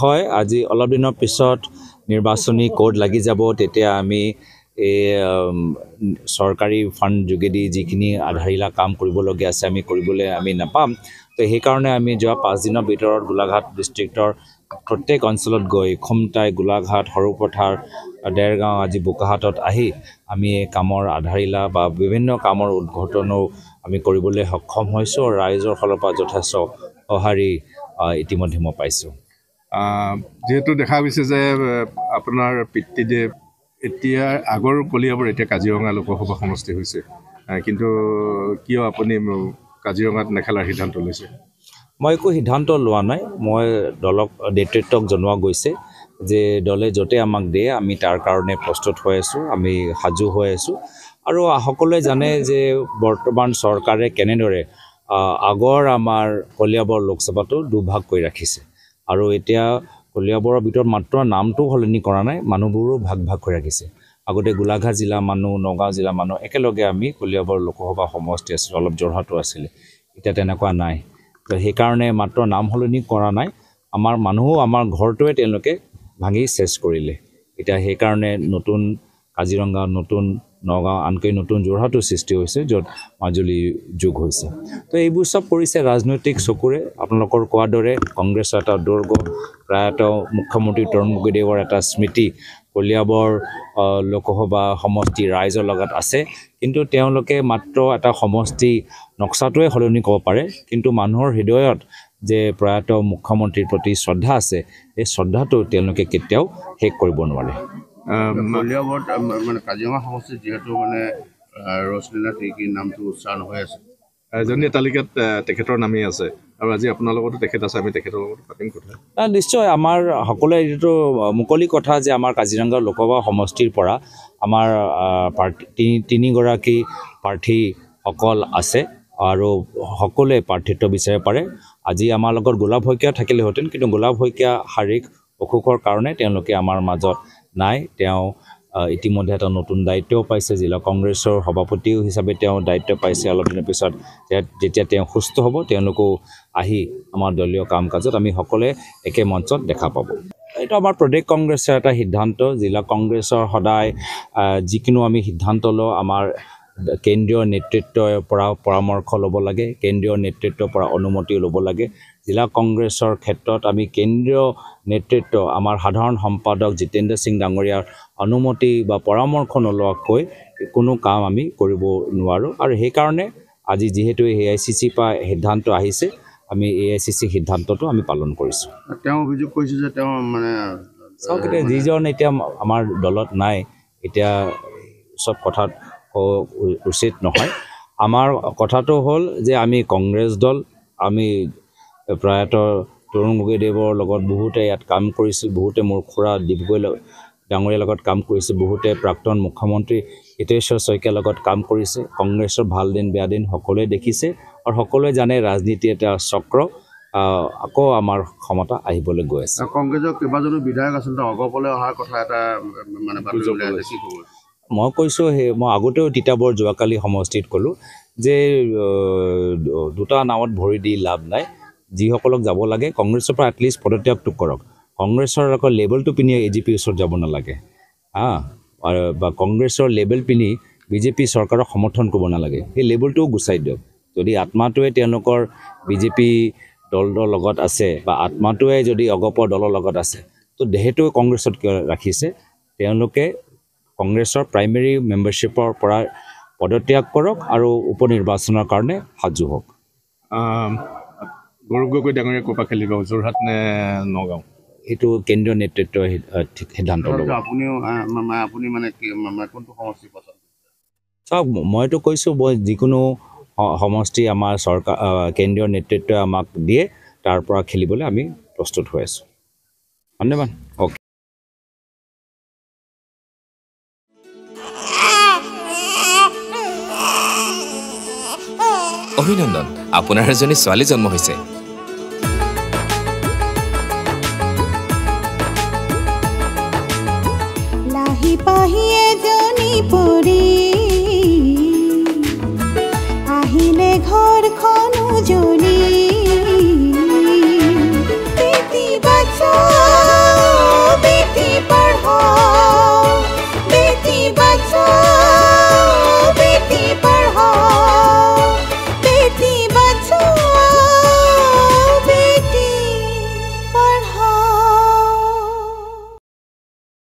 হয় আজি অলপ দিনৰ পিছত নিৰ্বাচনী কোড লাগি যাব তেতিয়া আমি এই চৰকাৰী ফাণ্ড যোগেদি যিখিনি আধাৰিলা কাম কৰিবলগীয়া আছে আমি কৰিবলৈ আমি নাপাম তো সেইকাৰণে আমি যোৱা পাঁচদিনৰ ভিতৰত গোলাঘাট ডিষ্ট্ৰিক্টৰ প্ৰত্যেক অঞ্চলত গৈ খুমটাই গোলাঘাট সৰুপথাৰ ডেৰগাঁও আজি বোকাহাটত আহি আমি এই কামৰ আধাৰিলা বা বিভিন্ন কামৰ উদ্ঘাটনো আমি কৰিবলৈ সক্ষম হৈছোঁ আৰু ৰাইজৰ ফালৰ পৰা যথেষ্ট সঁহাৰি ইতিমধ্যে মই পাইছোঁ যিহেতু দেখা গৈছে যে আপোনাৰ পিতৃদেৱ এতিয়া আগৰ কলিয়াবোৰ এতিয়া কাজিৰঙা লোকসভা সমষ্টি হৈছে কিন্তু কিয় আপুনি কাজিৰঙাত নেখেলাৰ সিদ্ধান্ত লৈছে মই একো সিদ্ধান্ত লোৱা নাই মই দলক নেতৃত্বক জনোৱা গৈছে যে দলে য'তে আমাক দিয়ে আমি তাৰ কাৰণে প্ৰস্তুত হৈ আছোঁ আমি সাজু হৈ আছোঁ আৰু সকলোৱে জানে যে বৰ্তমান চৰকাৰে কেনেদৰে আগৰ আমাৰ কলিয়াবৰ লোকসভাটো দুভাগ কৰি ৰাখিছে আৰু এতিয়া কলিয়াবৰৰ ভিতৰত মাত্ৰ নামটো সলনি কৰা নাই মানুহবোৰো ভাগ ভাগ কৰি ৰাখিছে আগতে গোলাঘাট জিলাৰ মানুহ নগাঁও জিলাৰ মানুহ একেলগে আমি কলিয়াবৰ লোকসভা সমষ্টি আছিলোঁ অলপ জৰহাটো আছিলে এতিয়া তেনেকুৱা নাই তো সেইকাৰণে মাত্ৰ নাম সলনি কৰা নাই আমাৰ মানুহো আমাৰ ঘৰটোৱে তেওঁলোকে ভাঙি চেছ কৰিলে এতিয়া সেইকাৰণে নতুন কাজিৰঙা নতুন নগাঁও আনকৈ নতুন যোৰহাটো সৃষ্টি হৈছে য'ত মাজুলী যোগ হৈছে তো এইবোৰ চব পৰিছে ৰাজনৈতিক চকুৰে আপোনালোকৰ কোৱাৰ দৰে কংগ্ৰেছৰ এটা দুৰ্গ প্ৰায়ত মুখ্যমন্ত্ৰী তৰুণ গগৈদেৱৰ এটা স্মৃতি কলিয়াবৰ লোকসভা সমষ্টি ৰাইজৰ লগত আছে কিন্তু তেওঁলোকে মাত্ৰ এটা সমষ্টি নক্সাটোৱে সলনি ক'ব পাৰে কিন্তু মানুহৰ হৃদয়ত যে প্ৰয়াত মুখ্যমন্ত্ৰীৰ প্ৰতি শ্ৰদ্ধা আছে সেই শ্ৰদ্ধাটো তেওঁলোকে কেতিয়াও শেষ কৰিব নোৱাৰে মালিয়া মানে কাজিৰঙা সমষ্টিত যিহেতু মানে ৰসলীলা টিকি নামটো উচ্চাৰণ হৈ আছে জনীয়ে তালিকাত তেখেতৰ নামেই আছে আৰু আজি আপোনাৰ লগতো তেখেত আছে আমি তেখেতৰ লগতো পাতিম কথা নিশ্চয় আমাৰ সকলোৱে এইটো মুকলি কথা যে আমাৰ কাজিৰঙা লোকসভা সমষ্টিৰ পৰা আমাৰ প্ৰাৰ্থী তিনিগৰাকী প্ৰাৰ্থীসকল আছে আৰু সকলোৱে প্ৰাৰ্থিত্ব বিচাৰিব পাৰে আজি আমাৰ লগত গোলাপ শইকীয়া থাকিলেহেঁতেন কিন্তু গোলাপ শইকীয়া শাৰীৰিক অসুখৰ কাৰণে তেওঁলোকে আমাৰ মাজত নাই তেওঁ ইতিমধ্যে এটা নতুন দায়িত্বও পাইছে জিলা কংগ্ৰেছৰ সভাপতি হিচাপে তেওঁ দায়িত্ব পাইছে অলপ দিনৰ পিছত যেতিয়া তেওঁ সুস্থ হ'ব তেওঁলোকো আহি আমাৰ দলীয় কাম কাজত আমি সকলোৱে একে মঞ্চত দেখা পাব এইটো আমাৰ প্ৰদেশ কংগ্ৰেছৰ এটা সিদ্ধান্ত জিলা কংগ্ৰেছৰ সদায় যিকোনো আমি সিদ্ধান্ত লওঁ আমাৰ কেন্দ্ৰীয় নেতৃত্বৰ পৰা পৰামৰ্শ ল'ব লাগে কেন্দ্ৰীয় নেতৃত্বৰ পৰা অনুমতি ল'ব লাগে জিলা কংগ্ৰেছৰ ক্ষেত্ৰত আমি কেন্দ্ৰীয় নেতৃত্ব আমাৰ সাধাৰণ সম্পাদক জিতেন্দ্ৰ সিং ডাঙৰীয়াৰ অনুমতি বা পৰামৰ্শ নোলোৱাকৈ কোনো কাম আমি কৰিব নোৱাৰোঁ আৰু সেইকাৰণে আজি যিহেতু এ আই চি চিৰ পৰা সিদ্ধান্ত আহিছে আমি এ আই চি চিৰ সিদ্ধান্তটো আমি পালন কৰিছোঁ তেওঁ অভিযোগ কৰিছে যে তেওঁ মানে চাওক এতিয়া যিজন এতিয়া আমাৰ দলত নাই এতিয়া চব কথাত উচিত নহয় আমাৰ কথাটো হ'ল যে আমি কংগ্ৰেছ দল আমি প্ৰয়াত তৰুণ গগৈদেৱৰ লগত বহুতে ইয়াত কাম কৰিছোঁ বহুতে মোৰ খুৰা ডিগৈ ডাঙৰীয়াৰ লগত কাম কৰিছে বহুতে প্ৰাক্তন মুখ্যমন্ত্ৰী হিতেশ্বৰ শইকীয়াৰ লগত কাম কৰিছে কংগ্ৰেছৰ ভাল দিন বেয়া দিন সকলোৱে দেখিছে আৰু সকলোৱে জানে ৰাজনীতি এটা চক্ৰ আকৌ আমাৰ ক্ষমতা আহিবলৈ গৈ আছে কংগ্ৰেছৰ কেইবাজনো বিধায়ক আচলতে অগপলৈ অহাৰ কথা এটা মানে মই কৈছোঁ সেই মই আগতেও তিতাবৰ যোৱাকালি সমষ্টিত ক'লোঁ যে দুটা নাৱত ভৰি দি লাভ নাই যিসকলক যাব লাগে কংগ্ৰেছৰ পৰা এটলিষ্ট পদত্যাগটো কৰক কংগ্ৰেছৰ আকৌ লেবেলটো পিন্ধি এ জি পিৰ ওচৰত যাব নালাগে হা আৰু বা কংগ্ৰেছৰ লেবেল পিনি বিজেপি চৰকাৰক সমৰ্থন কৰিব নালাগে সেই লেবেলটোও গুচাই দিয়ক যদি আত্মাটোৱে তেওঁলোকৰ বিজেপি দলৰ লগত আছে বা আত্মাটোৱে যদি অগপৰ দলৰ লগত আছে তো দেহেটোৱে কংগ্ৰেছত কিয় ৰাখিছে তেওঁলোকে কংগ্ৰেছৰ প্ৰাইমেৰী মেম্বাৰশ্বিপৰ পৰা পদত্যাগ কৰক আৰু উপ নিৰ্বাচনৰ কাৰণে সাজু হওক গৌৰৱ গগৈ ডাঙৰীয়া কপা খেলিব যোৰহাট নে নগাঁও সেইটো কেন্দ্ৰীয় নেতৃত্বৰ সিদ্ধান্ত চাওক মইতো কৈছোঁ মই যিকোনো সমষ্টি আমাৰ চৰকাৰ কেন্দ্ৰীয় নেতৃত্বই আমাক দিয়ে তাৰ পৰা খেলিবলৈ আমি প্ৰস্তুত হৈ আছোঁ ধন্যবাদ অ'কে অভিনন্দন আপোনাৰ এজনী ছোৱালী জন্ম হৈছে পৰি আহিলে ঘৰখন